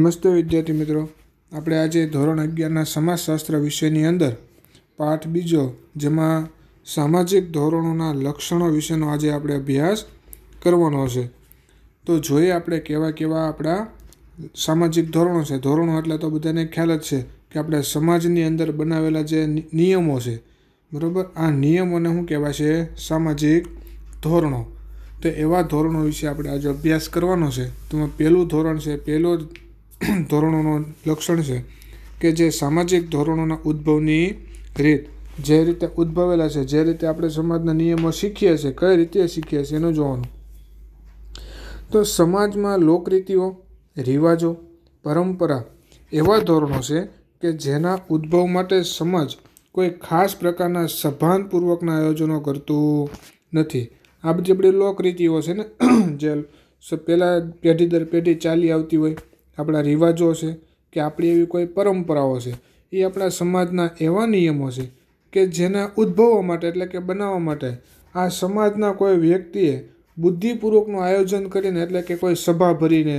નમસ્તે વિદ્યાર્થી મિત્રો આપણે આજે ધોરણ અગિયારના સમાજશાસ્ત્ર વિષયની અંદર પાઠ બીજો જેમાં સામાજિક ધોરણોના લક્ષણો વિશેનો આજે આપણે અભ્યાસ કરવાનો છે તો જોઈએ આપણે કેવા કેવા આપણા સામાજિક ધોરણો છે ધોરણો એટલે તો બધાને ખ્યાલ જ છે કે આપણે સમાજની અંદર બનાવેલા જે નિયમો છે બરાબર આ નિયમોને શું કહેવાય છે સામાજિક ધોરણો તો એવા ધોરણો વિશે આપણે આજે અભ્યાસ કરવાનો છે તેમાં પહેલું ધોરણ છે પહેલો ધોરણોનો લક્ષણ છે કે જે સામાજિક ધોરણોના ઉદ્ભવની રીત જે રીતે ઉદ્ભવેલા છે જે રીતે આપણે સમાજના નિયમો શીખીએ છીએ કઈ રીતે શીખીએ છીએ એનું જોવાનું તો સમાજમાં લોકરીતિઓ રિવાજો પરંપરા એવા ધોરણો છે કે જેના ઉદ્ભવ માટે સમાજ કોઈ ખાસ પ્રકારના સભાનપૂર્વકના આયોજનો કરતું નથી આ બધી આપણી લોકરીતિઓ છે ને જે પહેલાં પેઢી દર પેઢી ચાલી આવતી હોય આપણા રિવાજો છે કે આપણી એવી કોઈ પરંપરાઓ છે એ આપણા સમાજના એવા નિયમો છે કે જેને ઉદ્ભવવા માટે એટલે કે બનાવવા માટે આ સમાજના કોઈ વ્યક્તિએ બુદ્ધિપૂર્વકનું આયોજન કરીને એટલે કે કોઈ સભા ભરીને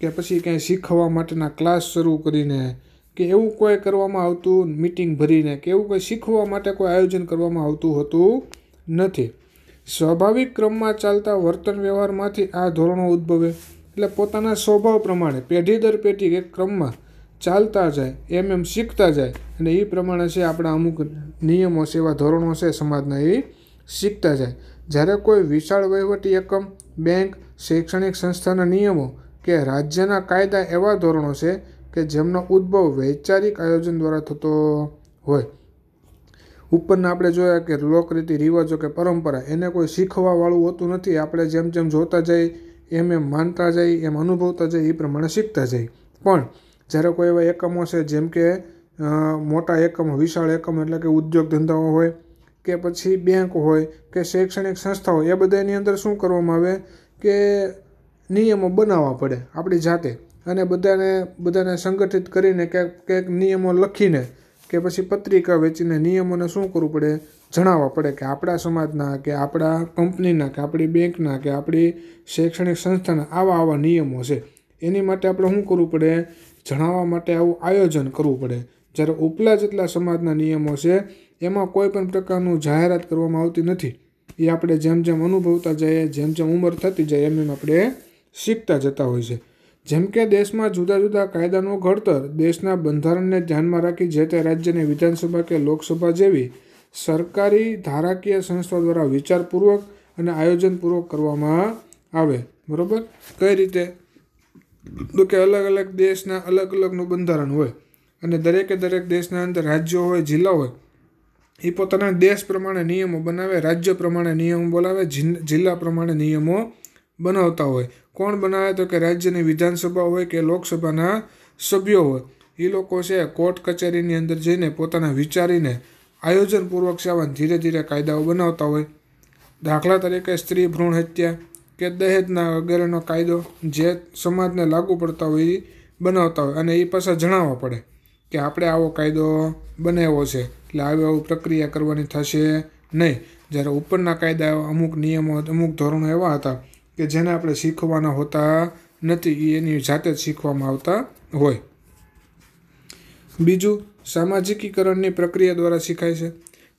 કે પછી ક્યાંય શીખવા માટેના ક્લાસ શરૂ કરીને કે એવું કોઈ કરવામાં આવતું મિટિંગ ભરીને કે એવું કોઈ શીખવા માટે કોઈ આયોજન કરવામાં આવતું હોતું નથી સ્વાભાવિક ક્રમમાં ચાલતા વર્તન વ્યવહારમાંથી આ ધોરણો ઉદ્ભવે એટલે પોતાના સ્વભાવ પ્રમાણે પેઢી દર પેઢી એક ક્રમમાં ચાલતા જાય એમ એમ શીખતા જાય અને એ પ્રમાણે છે આપણા અમુક નિયમો છે એવા ધોરણો છે સમાજના એ શીખતા જાય જ્યારે કોઈ વિશાળ વહીવટી એકમ બેંક શૈક્ષણિક સંસ્થાના નિયમો કે રાજ્યના કાયદા એવા ધોરણો છે કે જેમનો ઉદ્ભવ વૈચારિક આયોજન દ્વારા થતો હોય ઉપરના આપણે જોયા કે લોકરીતિ રિવાજો કે પરંપરા એને કોઈ શીખવાવાળું હોતું નથી આપણે જેમ જેમ જોતા જઈએ એમ એમ માનતા જાય એમ અનુભવતા જાય એ પ્રમાણે શીખતા જાય પણ જ્યારે કોઈ એવા એકમો છે જેમ કે મોટા એકમો વિશાળ એકમો એટલે કે ઉદ્યોગ ધંધાઓ હોય કે પછી બેંક હોય કે શૈક્ષણિક સંસ્થાઓ એ બધાની અંદર શું કરવામાં આવે કે નિયમો બનાવવા પડે આપણી જાતે અને બધાને બધાને સંગઠિત કરીને ક્યાંક ક્યાંક નિયમો લખીને કે પછી પત્રિકા વેચીને નિયમોને શું કરવું પડે જણાવવા પડે કે આપણા સમાજના કે આપણા કંપનીના કે આપણી બેંકના કે આપણી શૈક્ષણિક સંસ્થાના આવા આવા નિયમો છે એની માટે આપણે શું કરવું પડે જણાવવા માટે આવું આયોજન કરવું પડે જ્યારે ઉપલા જેટલા સમાજના નિયમો છે એમાં કોઈ પણ પ્રકારનું જાહેરાત કરવામાં આવતી નથી એ આપણે જેમ જેમ અનુભવતા જઈએ જેમ જેમ ઉંમર થતી જાય એમ એમ આપણે શીખતા જતા હોય છે જેમ કે દેશમાં જુદા જુદા કાયદાનું ઘડતર દેશના બંધારણને ધ્યાનમાં રાખી જે તે રાજ્યની વિધાનસભા કે લોકસભા જેવી સરકારી ધારાકીય સંસ્થા દ્વારા વિચારપૂર્વક અને આયોજનપૂર્વક કરવામાં આવે બરાબર કઈ રીતે તો કે અલગ અલગ દેશના અલગ અલગનું બંધારણ હોય અને દરેકે દરેક દેશના અંદર રાજ્યો હોય જિલ્લા હોય એ પોતાના દેશ પ્રમાણે નિયમો બનાવે રાજ્ય પ્રમાણે નિયમો બોલાવે જિલ્લા પ્રમાણે નિયમો બનાવતા હોય કોણ બનાવે તો કે રાજ્યની વિધાનસભા હોય કે લોકસભાના સભ્યો હોય એ લોકો છે કોર્ટ કચેરીની અંદર જઈને પોતાના વિચારીને આયોજનપૂર્વક સેવન ધીરે ધીરે કાયદાઓ બનાવતા હોય દાખલા તરીકે સ્ત્રી ભ્રૂણ હત્યા કે દહેજના વગેરેનો કાયદો જે સમાજને લાગુ પડતા હોય એ બનાવતા હોય અને એ પાછા જણાવવા પડે કે આપણે આવો કાયદો બનાવ્યો છે એટલે આવી આવું પ્રક્રિયા કરવાની થશે નહીં જ્યારે ઉપરના કાયદા અમુક નિયમો અમુક ધોરણો એવા હતા કે જેને આપણે શીખવાના હોતા નથી એની જાતે જ શીખવામાં આવતા હોય બીજું સામાજિકીકરણની પ્રક્રિયા દ્વારા શીખાય છે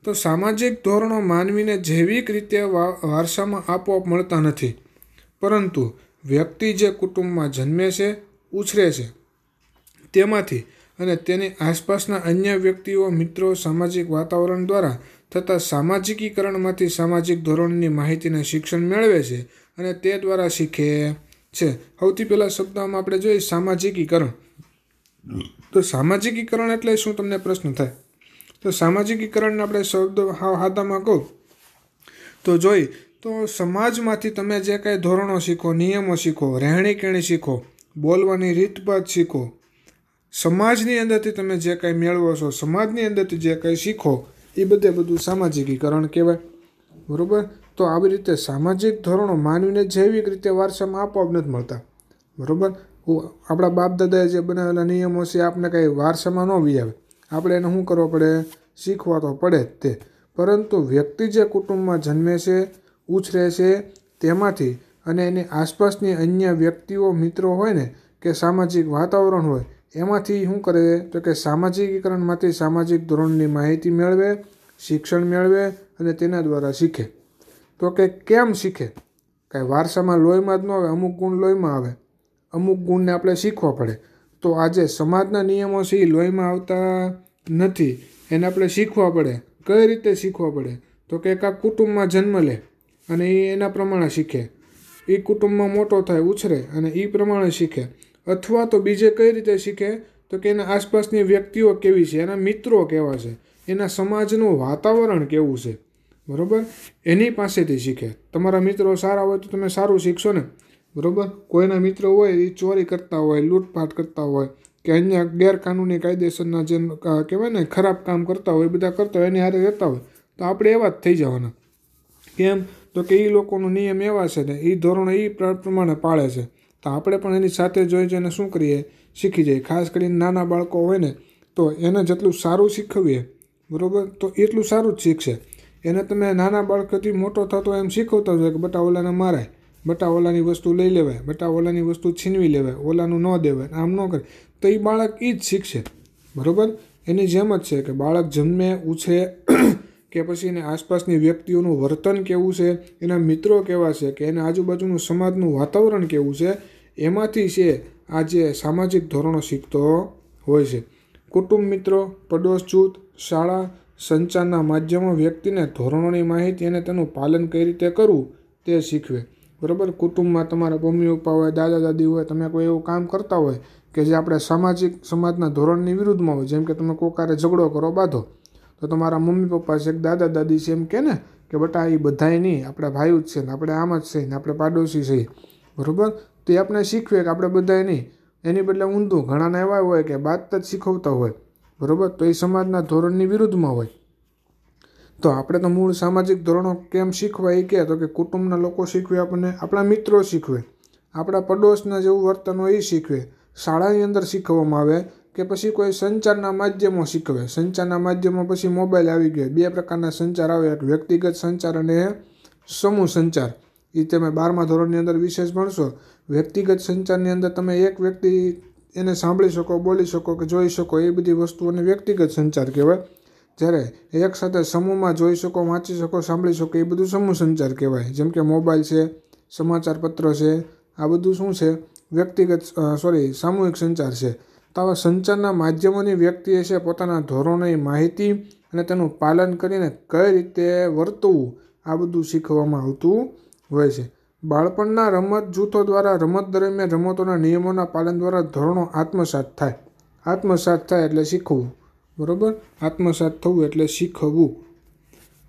તો સામાજિક ધોરણો માનવીને જૈવિક રીતે વારસામાં આપોઆપ મળતા નથી પરંતુ વ્યક્તિ જે કુટુંબમાં જન્મે છે ઉછરે છે તેમાંથી અને તેની આસપાસના અન્ય વ્યક્તિઓ મિત્રો સામાજિક વાતાવરણ દ્વારા થતા સામાજિકીકરણમાંથી સામાજિક ધોરણની માહિતીને શિક્ષણ મેળવે છે અને તે દ્વારા શીખે છે સૌથી પહેલાં શબ્દોમાં આપણે જોઈએ સામાજિકીકરણ તો સામાજિકીકરણ એટલે શું તમને પ્રશ્ન થાય તો સામાજિકીકરણને આપણે શબ્દ હાદામાં કહું તો જોઈ તો સમાજમાંથી તમે જે કાંઈ ધોરણો શીખો નિયમો શીખો રહેણીકરણી શીખો બોલવાની રીતભાત શીખો સમાજની અંદરથી તમે જે કાંઈ મેળવો છો સમાજની અંદરથી જે કાંઈ શીખો એ બધે બધું સામાજિકીકરણ કહેવાય બરાબર તો આવી રીતે સામાજિક ધોરણો માનવીને જૈવિક રીતે વારસામાં આપોઆપ નથી મળતા બરાબર આપણા બાપ દાદાએ જે બનાવેલા નિયમો છે આપણે કાંઈ વારસામાં ન આવે આપણે એને શું કરવો પડે શીખવા તો પડે જ તે પરંતુ વ્યક્તિ જે કુટુંબમાં જન્મે છે ઉછરે છે તેમાંથી અને એની આસપાસની અન્ય વ્યક્તિઓ મિત્રો હોય ને કે સામાજિક વાતાવરણ હોય એમાંથી શું કરે તો કે સામાજિકીકરણમાંથી સામાજિક ધોરણની માહિતી મેળવે શિક્ષણ મેળવે અને તેના દ્વારા શીખે તો કે કેમ શીખે કાંઈ વારસામાં લોહીમાં જ ન આવે અમુક ગુણ લોહીમાં આવે અમુક ગુણને આપણે શીખવા પડે તો આજે સમાજના નિયમો છે એ લોહીમાં આવતા નથી એને આપણે શીખવા પડે કઈ રીતે શીખવા પડે તો કે એક આ કુટુંબમાં જન્મ લે અને એ એના પ્રમાણે શીખે એ કુટુંબમાં મોટો થાય ઉછરે અને એ પ્રમાણે શીખે અથવા તો બીજે કઈ રીતે શીખે તો કે એના આસપાસની વ્યક્તિઓ કેવી છે એના મિત્રો કેવા છે એના સમાજનું વાતાવરણ કેવું છે બરાબર એની પાસેથી શીખે તમારા મિત્રો સારા હોય તો તમે સારું શીખશો ને બરાબર કોઈના મિત્રો હોય એ ચોરી કરતા હોય લૂંટફાટ કરતા હોય કે અહીંયા ગેરકાનૂની કાયદેસરના જે કહેવાય ને ખરાબ કામ કરતા હોય એ બધા કરતા હોય એની હારે રહેતા હોય તો આપણે એવા જ થઈ જવાના કેમ તો કે એ લોકોનો નિયમ એવા છે ને એ ધોરણો એ પ્રમાણે પાળે છે તો આપણે પણ એની સાથે જોઈ જોઈને શું કરીએ શીખી જઈએ ખાસ કરીને નાના બાળકો હોય ને તો એને જેટલું સારું શીખવીએ બરાબર તો એટલું સારું જ શીખશે એને તમે નાના બાળકોથી મોટો થતો એમ શીખવતા હોય કે બટા ઓલાને મારાય બટા ઓલાની વસ્તુ લઈ લેવાય બટા ઓલાની વસ્તુ છીનવી લેવાય ઓલાનું ન દેવાય આમ ન કરે તો એ બાળક એ જ શીખશે બરાબર એની જેમ જ છે કે બાળક જન્મે ઉછે કે પછી એની આસપાસની વ્યક્તિઓનું વર્તન કેવું છે એના મિત્રો કેવા છે કે એના આજુબાજુનું સમાજનું વાતાવરણ કેવું છે એમાંથી છે આ જે સામાજિક ધોરણો શીખતો હોય છે કુટુંબ મિત્રો પડોશ જૂથ શાળા સંચારના માધ્યમો વ્યક્તિને ધોરણોની માહિતી અને તેનું પાલન કઈ રીતે કરવું તે શીખવે બરાબર કુટુંબમાં તમારા મમ્મી પપ્પા હોય દાદા દાદી હોય તમે કોઈ એવું કામ કરતા હોય કે જે આપણે સામાજિક સમાજના ધોરણની વિરુદ્ધમાં હોય જેમ કે તમે કોકારે ઝઘડો કરો બાંધો તો તમારા મમ્મી પપ્પા છે દાદા દાદી છે એમ કે ને કે બટા એ બધાય નહીં આપણા ભાઈઓ જ છે ને આપણે આમ જ છે ને આપણે પાડોશી છે બરાબર તો એ આપણે શીખવે કે આપણે બધાય નહીં એની બદલે ઊંધું ઘણાને એવા હોય કે બાદ જ શીખવતા હોય બરાબર તો એ સમાજના ધોરણની વિરુદ્ધમાં હોય તો આપણે તો મૂળ સામાજિક ધોરણો કેમ શીખવા એ કે તો કે કુટુંબના લોકો શીખવે આપણને આપણા મિત્રો શીખવે આપણા પડોશના જેવું વર્તન હોય એ શીખવે શાળાની અંદર શીખવવામાં આવે કે પછી કોઈ સંચારના માધ્યમો શીખવે સંચારના માધ્યમો પછી મોબાઈલ આવી ગયો બે પ્રકારના સંચાર આવે એક વ્યક્તિગત સંચાર અને સમૂહ સંચાર એ તમે બારમા ધોરણની અંદર વિશેષ ભણશો વ્યક્તિગત સંચારની અંદર તમે એક વ્યક્તિ એને સાંભળી શકો બોલી શકો કે જોઈ શકો એ બધી વસ્તુઓને વ્યક્તિગત સંચાર કહેવાય જ્યારે એકસાથે સમૂહમાં જોઈ શકો વાંચી શકો સાંભળી શકો એ બધું સમૂહ સંચાર કહેવાય જેમ કે મોબાઈલ છે સમાચારપત્ર છે આ બધું શું છે વ્યક્તિગત સોરી સામૂહિક સંચાર છે તો આવા સંચારના માધ્યમોની વ્યક્તિએ છે પોતાના ધોરણોની માહિતી અને તેનું પાલન કરીને કઈ રીતે વર્તવું આ બધું શીખવામાં આવતું હોય છે બાળપણના રમત જૂથો દ્વારા રમત દરમિયાન રમતોના નિયમોના પાલન દ્વારા ધોરણો આત્મસાત થાય આત્મસાત થાય એટલે શીખવું બરાબર આત્મસાત થવું એટલે શીખવવું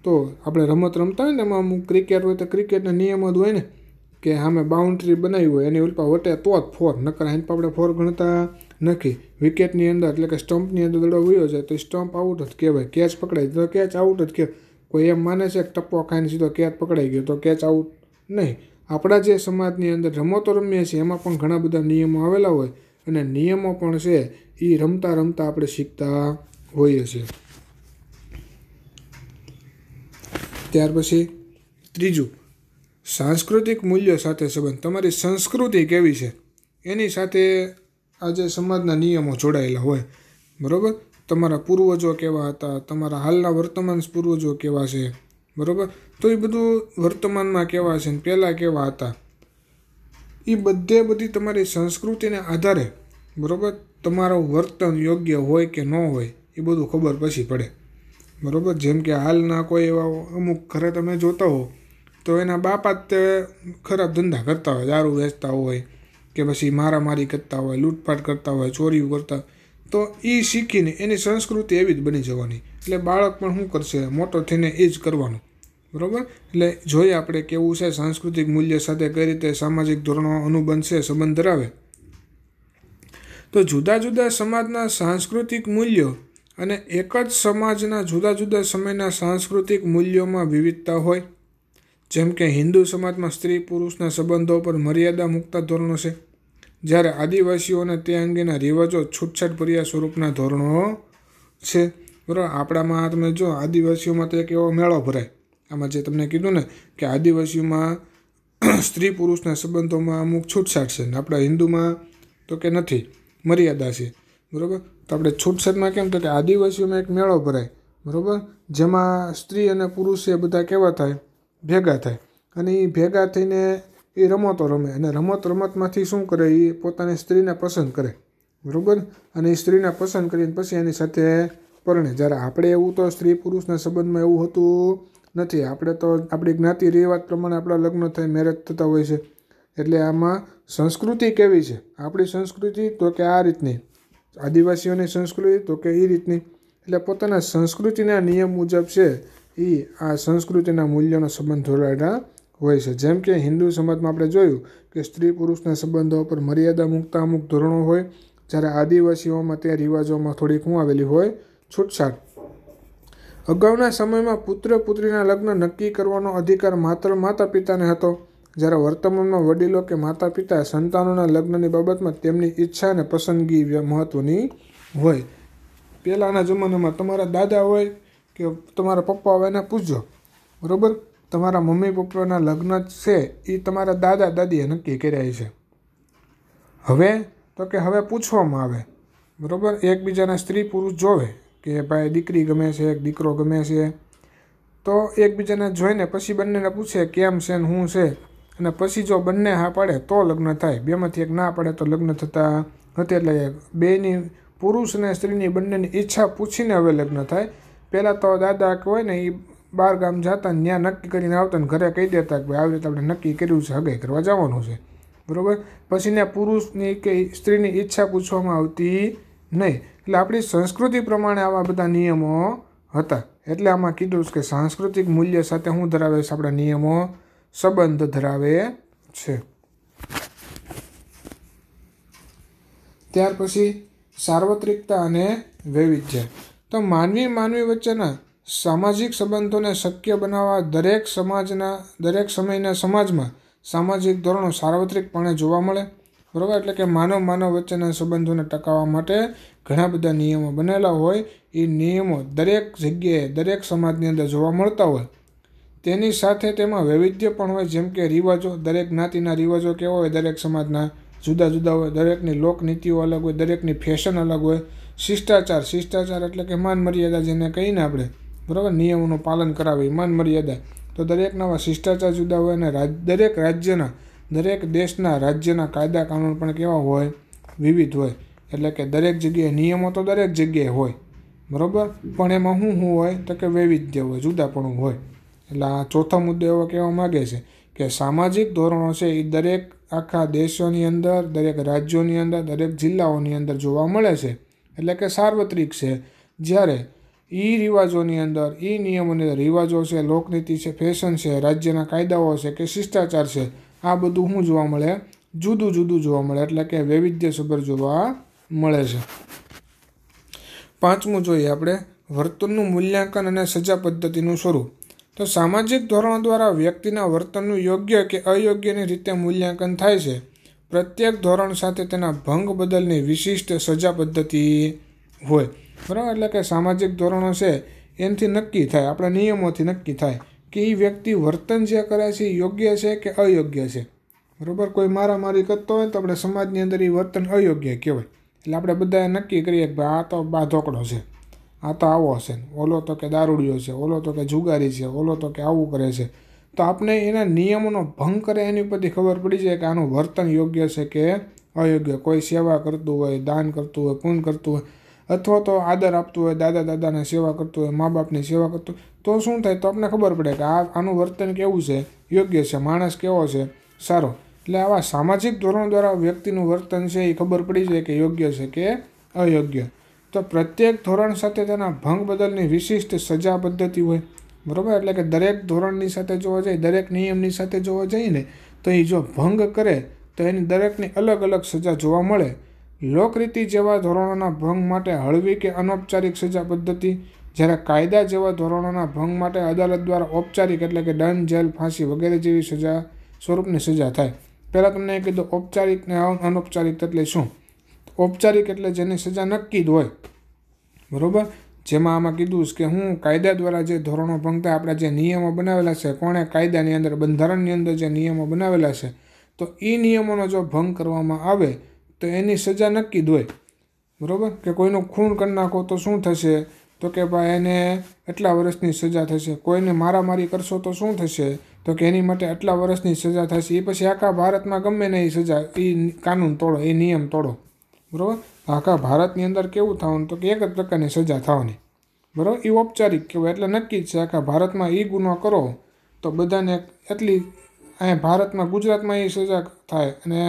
તો આપણે રમત રમતા હોય ને એમાં અમુક ક્રિકેટ હોય તો ક્રિકેટના નિયમ જ હોય ને કે સામે બાઉન્ડ્રી બનાવી હોય એની ઉલ્પા વટે તો જ ફોર નકર અહીં આપણે ફોર ગણતા નથી વિકેટની અંદર એટલે કે સ્ટમ્પની અંદર દડો વયો છે તો સ્ટમ્પ આઉટ જ કહેવાય કેચ પકડાય તો કેચ આઉટ જ કે કોઈ એમ માને છે કે ટપ્પો ખાઈને સીધો કેચ પકડાઈ ગયો તો કેચ આઉટ નહીં આપણા જે સમાજની અંદર રમતો રમીએ છીએ એમાં પણ ઘણા બધા નિયમો આવેલા હોય અને નિયમો પણ છે એ રમતા રમતા આપણે શીખતા હોઈએ છીએ ત્યાર પછી ત્રીજું સાંસ્કૃતિક મૂલ્યો સાથે સંબંધ તમારી સંસ્કૃતિ કેવી છે એની સાથે આજે સમાજના નિયમો જોડાયેલા હોય બરાબર તમારા પૂર્વજો કેવા હતા તમારા હાલના વર્તમાન પૂર્વજો કેવા છે બરાબર તો એ બધું વર્તમાનમાં કેવા છે ને પહેલાં કેવા હતા એ બધે બધી તમારી સંસ્કૃતિને આધારે બરાબર તમારું વર્તન યોગ્ય હોય કે ન હોય એ બધું ખબર પછી પડે બરાબર જેમ કે હાલના કોઈ એવા અમુક ઘરે તમે જોતા હો તો એના બાપા જ તે ખરાબ ધંધા કરતા હોય દારૂ વેચતા હોય કે પછી મારામારી કરતા હોય લૂંટફાટ કરતા હોય ચોરીઓ કરતા તો એ શીખીને એની સંસ્કૃતિ એવી જ બની જવાની એટલે બાળક પણ શું કરશે મોટો થઈને એ જ કરવાનું બરાબર એટલે જોઈએ આપણે કેવું છે સાંસ્કૃતિક મૂલ્ય સાથે કઈ રીતે સામાજિક ધોરણો અનુબંધશે સંબંધ ધરાવે તો જુદા જુદા સમાજના સાંસ્કૃતિક મૂલ્યો અને એક જ સમાજના જુદા જુદા સમયના સાંસ્કૃતિક મૂલ્યોમાં વિવિધતા હોય જેમ કે હિન્દુ સમાજમાં સ્ત્રી પુરુષના સંબંધો પર મર્યાદા મૂકતા ધોરણો છે જ્યારે આદિવાસીઓને તે અંગેના રિવાજો છૂટછાટ છૂટછાટભર્યા સ્વરૂપના ધોરણો છે બરાબર આપણામાં તમે જો આદિવાસીઓમાં તો એક એવો મેળો ભરાય આમાં જે તમને કીધું ને કે આદિવાસીઓમાં સ્ત્રી પુરુષના સંબંધોમાં અમુક છૂટછાટ છે ને આપણા હિન્દુમાં તો કે નથી મર્યાદા છે બરાબર તો આપણે છૂટછાટમાં કેમ તો કે આદિવાસીઓમાં એક મેળો ભરાય બરાબર જેમાં સ્ત્રી અને પુરુષ એ બધા કેવા થાય ભેગા થાય અને એ ભેગા થઈને એ રમતો રમે અને રમત રમતમાંથી શું કરે એ પોતાની સ્ત્રીને પસંદ કરે બરાબર અને એ સ્ત્રીને પસંદ કરીને પછી એની સાથે પરણે જ્યારે આપણે એવું તો સ્ત્રી પુરુષના સંબંધમાં એવું હોતું નથી આપણે તો આપણી જ્ઞાતિ રિવાજ પ્રમાણે આપણા લગ્ન થાય મેરેજ થતા હોય છે એટલે આમાં સંસ્કૃતિ કેવી છે આપણી સંસ્કૃતિ તો કે આ રીતની આદિવાસીઓની સંસ્કૃતિ તો કે એ રીતની એટલે પોતાના સંસ્કૃતિના નિયમ મુજબ છે એ આ સંસ્કૃતિના મૂલ્યોનો સંબંધ જોડાયેલા હોય છે જેમ કે હિન્દુ સમાજમાં આપણે જોયું કે સ્ત્રી પુરુષના સંબંધો પર મર્યાદા મૂકતા અમુક ધોરણો હોય જ્યારે આદિવાસીઓમાં તે રિવાજોમાં થોડીક હું આવેલી હોય છૂટછાટ અગાઉના સમયમાં પુત્ર પુત્રીના લગ્ન નક્કી કરવાનો અધિકાર માત્ર માતા પિતાને હતો જ્યારે વર્તમાનમાં વડીલો કે માતા પિતા સંતાનોના લગ્નની બાબતમાં તેમની ઈચ્છા અને પસંદગી મહત્ત્વની હોય પહેલાંના જમાનામાં તમારા દાદા હોય કે તમારા પપ્પા હોય એને પૂછજો બરાબર તમારા મમ્મી પપ્પાના લગ્ન છે એ તમારા દાદા દાદીએ નક્કી કર્યા છે હવે તો કે હવે પૂછવામાં આવે બરાબર એકબીજાના સ્ત્રી પુરુષ જોવે કે ભાઈ દીકરી ગમે છે એક દીકરો ગમે છે તો એકબીજાને જોઈને પછી બંનેને પૂછે કેમ છે ને શું છે અને પછી જો બંને હા પાડે તો લગ્ન થાય બેમાંથી એક ના પાડે તો લગ્ન થતા નથી એટલે બેની પુરુષ અને સ્ત્રીની બંનેની ઈચ્છા પૂછીને હવે લગ્ન થાય પહેલાં તો દાદા હોય ને એ બહાર ગામ જતા ત્યાં નક્કી કરીને આવતા ને ઘરે કહી દેતા કે ભાઈ આવી રીતે આપણે નક્કી કર્યું છે હગે કરવા જવાનું છે બરાબર પછી ને પુરુષની કે સ્ત્રીની ઈચ્છા પૂછવામાં આવતી નહીં એટલે આપણી સંસ્કૃતિ પ્રમાણે આવા બધા નિયમો હતા એટલે આમાં કીધું કે સાંસ્કૃતિક મૂલ્ય સાથે હું ધરાવે છે આપણા નિયમો સંબંધ ધરાવે છે ત્યાર પછી સાર્વત્રિકતા અને વૈવિધ્ય તો માનવી માનવી વચ્ચેના સામાજિક સંબંધોને શક્ય બનાવવા દરેક સમાજના દરેક સમયના સમાજમાં સામાજિક ધોરણો સાર્વત્રિકપણે જોવા મળે બરાબર એટલે કે માનવ માનવ વચ્ચેના સંબંધોને ટકાવવા માટે ઘણા બધા નિયમો બનેલા હોય એ નિયમો દરેક જગ્યાએ દરેક સમાજની અંદર જોવા મળતા હોય તેની સાથે તેમાં વૈવિધ્ય પણ હોય જેમ કે રિવાજો દરેક જ્ઞાતિના રિવાજો કેવા હોય દરેક સમાજના જુદા જુદા હોય દરેકની લોકનીતિઓ અલગ હોય દરેકની ફેશન અલગ હોય શિષ્ટાચાર શિષ્ટાચાર એટલે કે માન મર્યાદા જેને કહીને આપણે બરાબર નિયમોનું પાલન કરાવે માન મર્યાદા તો દરેક નવા શિષ્ટાચાર જુદા હોય અને દરેક રાજ્યના દરેક દેશના રાજ્યના કાયદા કાનૂન પણ કેવા હોય વિવિધ હોય એટલે કે દરેક જગ્યાએ નિયમો તો દરેક જગ્યાએ હોય બરાબર પણ એમાં શું હું હોય તો કે વૈવિધ્ય હોય જુદાપણું હોય એટલે આ ચોથો મુદ્દો એવો કહેવા માગે છે કે સામાજિક ધોરણો છે એ દરેક આખા દેશોની અંદર દરેક રાજ્યોની અંદર દરેક જિલ્લાઓની અંદર જોવા મળે છે એટલે કે સાર્વત્રિક છે જ્યારે એ રિવાજોની અંદર એ નિયમોની અંદર રિવાજો છે લોકનીતિ છે ફેશન છે રાજ્યના કાયદાઓ છે કે શિષ્ટાચાર છે આ બધું શું જોવા મળે જુદું જુદું જોવા મળે એટલે કે વૈવિધ્યસભર જોવા મળે છે પાંચમું જોઈએ આપણે વર્તનનું મૂલ્યાંકન અને સજા પદ્ધતિનું સ્વરૂપ તો સામાજિક ધોરણો દ્વારા વ્યક્તિના વર્તનનું યોગ્ય કે અયોગ્યની રીતે મૂલ્યાંકન થાય છે પ્રત્યેક ધોરણ સાથે તેના ભંગ બદલની વિશિષ્ટ સજા પદ્ધતિ હોય બરાબર એટલે કે સામાજિક ધોરણો છે એનાથી નક્કી થાય આપણા નિયમોથી નક્કી થાય કે એ વ્યક્તિ વર્તન જે કરે છે એ યોગ્ય છે કે અયોગ્ય છે બરાબર કોઈ મારામારી કરતો હોય તો આપણે સમાજની અંદર એ વર્તન અયોગ્ય કહેવાય એટલે આપણે બધાએ નક્કી કરીએ કે આ તો બાધોકડો છે આ તો આવો હશે ઓલો તો કે દારૂડિયો છે ઓલો તો કે જુગારી છે ઓલો તો કે આવું કરે છે તો આપણે એના નિયમોનો ભંગ કરે એની ઉપરથી ખબર પડી જાય કે આનું વર્તન યોગ્ય છે કે અયોગ્ય કોઈ સેવા કરતું હોય દાન કરતું હોય પૂન કરતું હોય અથવા તો આદર આપતું હોય દાદા દાદાને સેવા કરતું હોય મા બાપની સેવા કરતું હોય તો શું થાય તો આપણને ખબર પડે કે આ આનું વર્તન કેવું છે યોગ્ય છે માણસ કેવો છે સારો એટલે આવા સામાજિક ધોરણ દ્વારા વ્યક્તિનું વર્તન છે એ ખબર પડી જાય કે યોગ્ય છે કે અયોગ્ય તો પ્રત્યેક ધોરણ સાથે તેના ભંગ બદલની વિશિષ્ટ સજા પદ્ધતિ હોય બરાબર એટલે કે દરેક ધોરણની સાથે જોવા જઈએ દરેક નિયમની સાથે જોવા જઈએ ને તો એ જો ભંગ કરે તો એની દરેકની અલગ અલગ સજા જોવા મળે લોકરીતિ જેવા ધોરણોના ભંગ માટે હળવી કે અનૌપચારિક સજા પદ્ધતિ જ્યારે કાયદા જેવા ધોરણોના ભંગ માટે અદાલત દ્વારા ઔપચારિક એટલે કે દંડ જેલ ફાંસી વગેરે જેવી સજા સ્વરૂપની સજા થાય પહેલાં તમને કીધું ઔપચારિક ને અનૌપચારિક એટલે શું ઔપચારિક એટલે જેની સજા નક્કી જ હોય બરાબર જેમાં આમાં કીધું કે હું કાયદા દ્વારા જે ધોરણો ભંગતા આપણા જે નિયમો બનાવેલા છે કોણે કાયદાની અંદર બંધારણની અંદર જે નિયમો બનાવેલા છે તો એ નિયમોનો જો ભંગ કરવામાં આવે તો એની સજા નક્કી જ હોય બરાબર કે કોઈનું ખૂન કરી નાખો તો શું થશે તો કે ભાઈ એને એટલા વર્ષની સજા થશે કોઈને મારામારી કરશો તો શું થશે તો કે એની માટે આટલા વર્ષની સજા થશે એ પછી આખા ભારતમાં ગમે ને એ સજા એ કાનૂન તોડો એ નિયમ તોડો બરાબર આખા ભારતની અંદર કેવું થવાનું તો કે એક જ પ્રકારની સજા થવાની બરાબર એ ઔપચારિક કહેવાય એટલે નક્કી જ છે આખા ભારતમાં એ ગુનો કરો તો બધાને એટલી અહીંયા ભારતમાં ગુજરાતમાં એ સજા થાય અને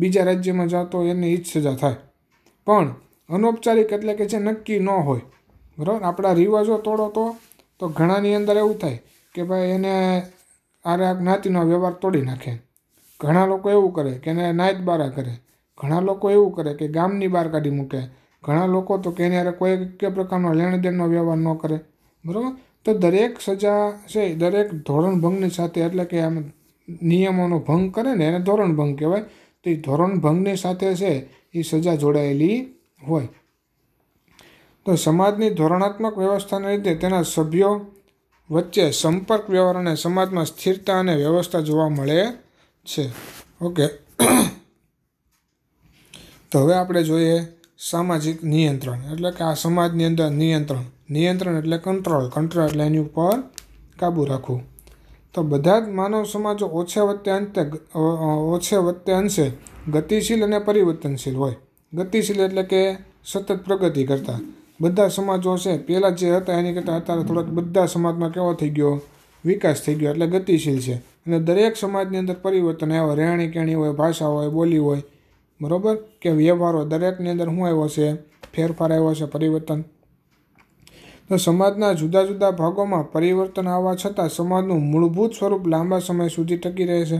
બીજા રાજ્યમાં જાઓ તો એની એ જ સજા થાય પણ અનૌપચારિક એટલે કે જે નક્કી ન હોય બરાબર આપણા રિવાજો તોડો તો તો ઘણાની અંદર એવું થાય કે ભાઈ એને આ જ્ઞાતિનો વ્યવહાર તોડી નાખે ઘણા લોકો એવું કરે કે એને નાયત બારા કરે ઘણા લોકો એવું કરે કે ગામની બહાર કાઢી મૂકે ઘણા લોકો તો કે એની કોઈ કે પ્રકારનો લેણદેણનો વ્યવહાર ન કરે બરાબર તો દરેક સજા છે દરેક ધોરણભંગની સાથે એટલે કે આમ નિયમોનો ભંગ કરે ને એને ભંગ કહેવાય તો એ ધોરણ ભંગની સાથે છે એ સજા જોડાયેલી હોય તો સમાજની ધોરણાત્મક વ્યવસ્થાને લીધે તેના સભ્યો વચ્ચે સંપર્ક વ્યવહાર અને સમાજમાં સ્થિરતા અને વ્યવસ્થા જોવા મળે છે ઓકે તો હવે આપણે જોઈએ સામાજિક નિયંત્રણ એટલે કે આ સમાજની અંદર નિયંત્રણ નિયંત્રણ એટલે કંટ્રોલ કંટ્રોલ એટલે એની ઉપર કાબૂ રાખવું તો બધા જ માનવ સમાજો ઓછે વત્તે અંતે ઓછે વત્તે અંશે ગતિશીલ અને પરિવર્તનશીલ હોય ગતિશીલ એટલે કે સતત પ્રગતિ કરતા બધા સમાજો છે પહેલાં જે હતા એની કરતાં અત્યારે થોડોક બધા સમાજમાં કેવો થઈ ગયો વિકાસ થઈ ગયો એટલે ગતિશીલ છે અને દરેક સમાજની અંદર પરિવર્તન આવ્યા રહેણી કહેણી હોય ભાષા હોય બોલી હોય બરાબર કે વ્યવહારો દરેકની અંદર શું આવ્યો છે ફેરફાર આવ્યો છે પરિવર્તન તો સમાજના જુદા જુદા ભાગોમાં પરિવર્તન આવવા છતાં સમાજનું મૂળભૂત સ્વરૂપ લાંબા સમય સુધી ટકી રહે છે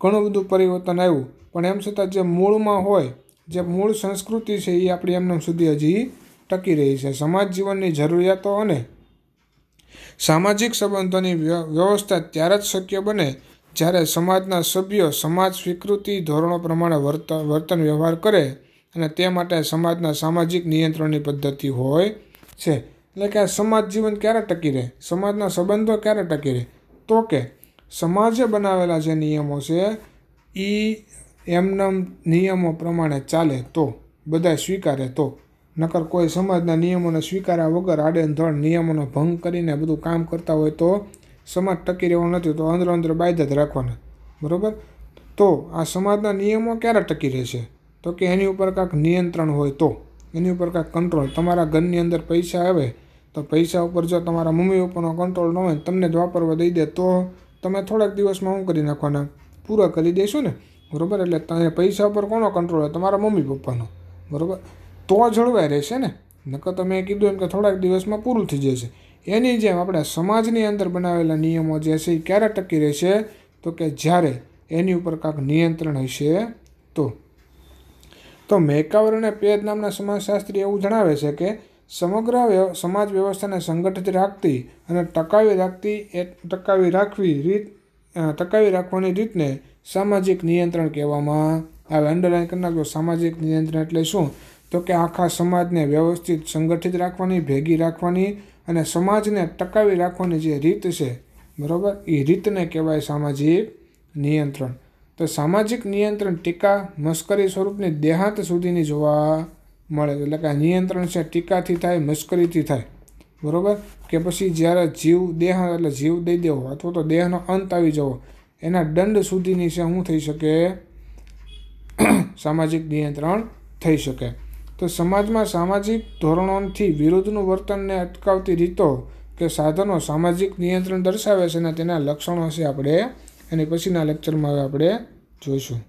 ઘણું બધું પરિવર્તન આવ્યું પણ એમ છતાં જે મૂળમાં હોય જે મૂળ સંસ્કૃતિ છે એ આપણી એમને સુધી હજી ટકી રહી છે સમાજ જીવનની જરૂરિયાતો અને સામાજિક સંબંધોની વ્યવસ્થા ત્યારે જ શક્ય બને જ્યારે સમાજના સભ્યો સમાજ સ્વીકૃતિ ધોરણો પ્રમાણે વર્તન વર્તન વ્યવહાર કરે અને તે માટે સમાજના સામાજિક નિયંત્રણની પદ્ધતિ હોય છે એટલે કે આ સમાજ જીવન ક્યારે ટકી રહે સમાજના સંબંધો ક્યારે ટકી રહે તો કે સમાજે બનાવેલા જે નિયમો છે એ એમના નિયમો પ્રમાણે ચાલે તો બધા સ્વીકારે તો નકર કોઈ સમાજના નિયમોને સ્વીકાર્યા વગર આડેધડ નિયમોનો ભંગ કરીને બધું કામ કરતા હોય તો સમાજ ટકી રહેવો નથી તો અંદરો અંદર બાયદા જ રાખવાના બરાબર તો આ સમાજના નિયમો ક્યારે ટકી રહેશે તો કે એની ઉપર કાંક નિયંત્રણ હોય તો એની ઉપર કાંક કંટ્રોલ તમારા ઘરની અંદર પૈસા આવે તો પૈસા ઉપર જો તમારા મમ્મી પપ્પાનો કંટ્રોલ ન હોય તમને જ વાપરવા દઈ દે તો તમે થોડાક દિવસમાં હું કરી નાખવાના પૂરા કરી દઈશું ને બરાબર એટલે તમે પૈસા ઉપર કોનો કંટ્રોલ હોય તમારા મમ્મી પપ્પાનો બરાબર તો જળવાઈ રહેશે ને નકર તમે કીધું એમ કે થોડાક દિવસમાં પૂરું થઈ જશે એની જેમ આપણે સમાજની અંદર બનાવેલા નિયમો જે છે એ ક્યારે ટકી રહેશે તો કે જ્યારે એની ઉપર કાંક નિયંત્રણ હશે તો તો મેકાવર અને પેદ નામના સમાજશાસ્ત્રી એવું જણાવે છે કે સમગ્ર સમાજ વ્યવસ્થાને સંગઠિત રાખતી અને ટકાવી રાખતી એ ટકાવી રાખવી રીત ટકાવી રાખવાની રીતને સામાજિક નિયંત્રણ કહેવામાં આવે અંડરલાઇન કરી સામાજિક નિયંત્રણ એટલે શું તો કે આખા સમાજને વ્યવસ્થિત સંગઠિત રાખવાની ભેગી રાખવાની અને સમાજને ટકાવી રાખવાની જે રીત છે બરાબર એ રીતને કહેવાય સામાજિક નિયંત્રણ તો સામાજિક નિયંત્રણ ટીકા મશ્કરી સ્વરૂપની દેહાંત સુધીની જોવા મળે એટલે કે આ નિયંત્રણ છે ટીકાથી થાય મશ્કરીથી થાય બરાબર કે પછી જ્યારે જીવ દેહ એટલે જીવ દઈ દેવો અથવા તો દેહનો અંત આવી જવો એના દંડ સુધીની છે શું થઈ શકે સામાજિક નિયંત્રણ થઈ શકે તો સમાજમાં સામાજિક ધોરણોથી વિરુદ્ધનું વર્તનને અટકાવતી રીતો કે સાધનો સામાજિક નિયંત્રણ દર્શાવે છે અને તેના લક્ષણો છે આપણે એની પછીના લેક્ચરમાં હવે આપણે જોઈશું